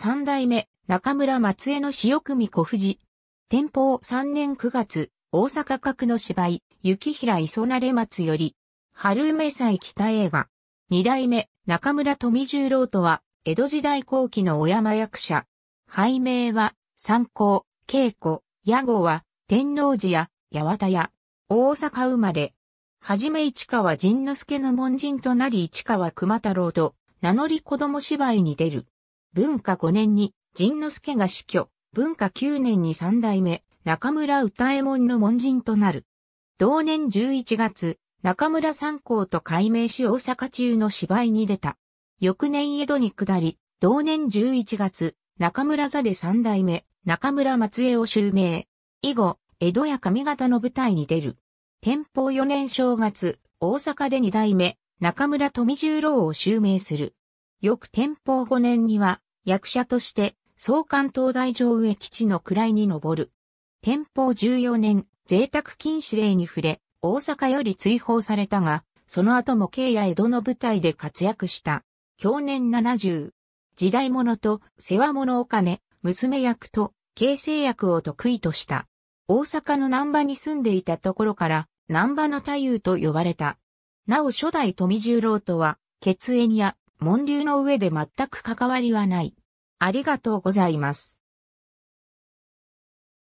三代目、中村松江の塩組小藤。天保三年九月、大阪角の芝居、雪平磯成松より、春梅祭北映画。二代目、中村富十郎とは、江戸時代後期の小山役者。拝名は、三考、稽古、屋号は、天王寺や、八幡屋。大阪生まれ。はじめ市川仁之助の門人となり市川熊太郎と名乗り子供芝居に出る。文化5年に、仁之助が死去、文化9年に三代目、中村歌右衛門の門人となる。同年11月、中村三高と改名し大阪中の芝居に出た。翌年江戸に下り、同年11月、中村座で三代目、中村松江を襲名。以後、江戸や上方の舞台に出る。天保4年正月、大阪で二代目、中村富十郎を襲名する。翌天保5年には、役者として、総監東大城上基地の位に上る。天保14年、贅沢禁止令に触れ、大阪より追放されたが、その後も京や江戸の舞台で活躍した。享年70。時代物と世話物お金、娘役と形成役を得意とした。大阪の南波に住んでいたところから、南波の太夫と呼ばれた。なお初代富十郎とは、血縁や、門流の上で全く関わりはない。ありがとうございます。